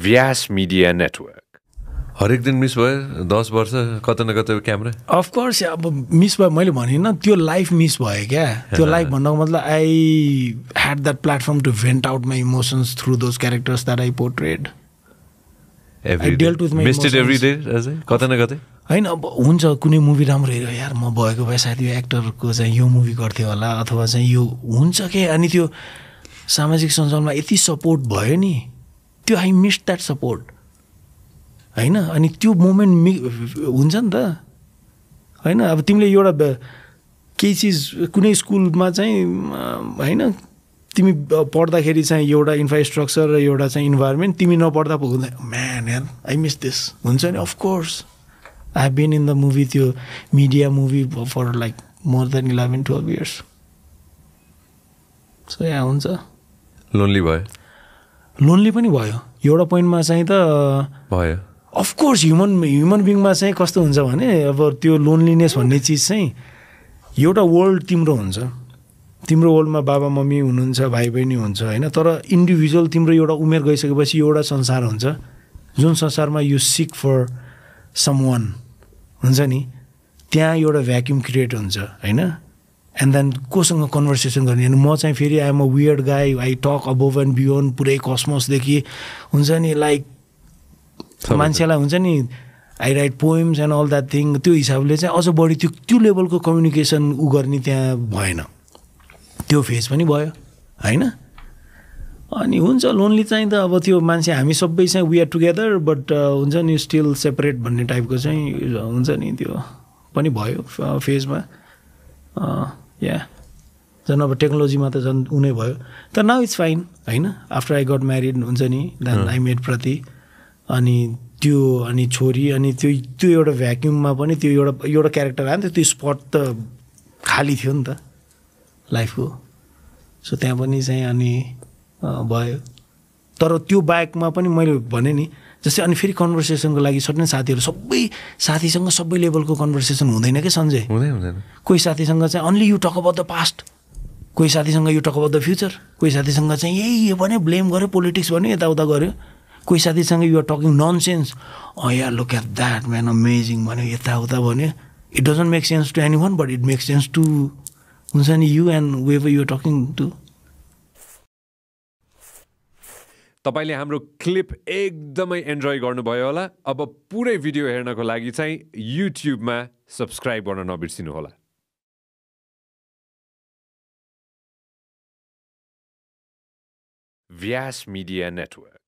व्यास media network हरेक दिन miss भयो दस वर्ष कता न कता क्यामरा अफकोर्स अब मिस भयो मैले भनिनँ त्यो लाइफ मिस भयो क्या त्यो लाइफ भन्नुको मतलब I had that platform to vent out my emotions through those characters that I portrayed कतै न कतै होइन अब हुन्छ कुनै मुभी राम्रो हेऱ्यो यार म भएको भए सायद यो एक्टरको चाहिँ यो मुभी गर्थ्यो होला अथवा चाहिँ यो हुन्छ के अनि त्यो सामाजिक सञ्जालमा यति सपोर्ट भयो नि त्यो आई मिस द्याट सपोर्ट होइन अनि त्यो मोमेन्ट मि हुन्छ नि त होइन अब तिमीले एउटा केही चिज कुनै स्कुलमा चाहिँ होइन तिमी पढ्दाखेरि चाहिँ एउटा इन्फ्रास्ट्रक्चर र एउटा चाहिँ इन्भाइरोमेन्ट तिमी नपढ्दा पो हुँदा म्यान यार आई मिस दिस हुन्छ नि of course I have been in the movie त्यो media movie for like more than eleven twelve years so यहाँ हुन्छ लोन्ली भयो लोनली पनि भयो एउटा पोइन्टमा चाहिँ त भयो अफकोर्स ह्युमन ह्युमन बिङमा चाहिँ कस्तो हुन्छ भने अब त्यो लोनलिनेस भन्ने चिज चाहिँ एउटा वर्ल्ड तिम्रो हुन्छ तिम्रो वर्ल्डमा बाबा मम्मी हुनुहुन्छ भाइ बहिनी हुन्छ होइन तर इन्डिभिजुअल तिम्रो एउटा उमेर गइसकेपछि एउटा संसार हुन्छ जुन संसारमा यु सिक फर सम हुन्छ नि त्यहाँ एउटा भ्याक्युम क्रिएट हुन्छ होइन एन्ड देन कोसँग कन्भर्सेसन गर्ने अनि म चाहिँ फेरि I'm a weird guy I talk above and beyond पुरै कस्मसदेखि हुन्छ नि लाइक मान्छेलाई हुन्छ नि I write poems and all that thing त्यो हिसाबले चाहिँ अझ बढी त्यो त्यो लेभलको कम्युनिकेसन ऊ गर्ने त्यहाँ भएन त्यो फेज पनि भयो होइन अनि हुन्छ लोन्ली चाहिँ त अब त्यो मान्छे हामी सबै चाहिँ वी आर टुगेदर बट हुन्छ नि स्टिल सेपरेट भन्ने टाइपको चाहिँ हुन्छ नि त्यो पनि भयो फेजमा या uh, झन् अब टेक्नोलोजीमा त झन् उनी भयो तर नाउ इट्स फाइन होइन आफ्टर आई गट म्यारिड हुन्छ नि देन आई मेड प्रति अनि त्यो अनि छोरी अनि त्यो त्यो एउटा भ्याक्युममा पनि त्यो एउटा एउटा क्यारेक्टर आयो नि त त्यो स्पट त खाली थियो नि त लाइफको सो त्यहाँ पनि चाहिँ अनि भयो तर त्यो बाहेकमा पनि मैले भने नि जस्तै अनि फेरि कन्भर्सेसनको लागि सट्ने साथीहरू सबै साथीसँग सबै लेभलको कन्भर्सेसन हुँदैन क्या सन्जय हुँदै हुँदैन कोही साथीसँग चाहिँ only you talk about the past कोही साथीसँग you talk about the future कोही साथीसँग चाहिँ यही यो भन्यो ब्लेम गर्यो पोलिटिक्स भन्यो यताउता गर्यो कोही साथीसँग आर टकिङ नन सेन्स या look at that man amazing भन्यो यताउता भन्यो it doesn't make sense to anyone but it make sense to हुन्छ नि you and whoever you're talking to तपाईँले हाम्रो क्लिप एकदमै इन्जोय गर्नुभयो होला अब पुरै भिडियो हेर्नको लागि चाहिँ युट्युबमा सब्सक्राइब गर्न नबिर्सिनु होला व्यास मिडिया नेटवर्क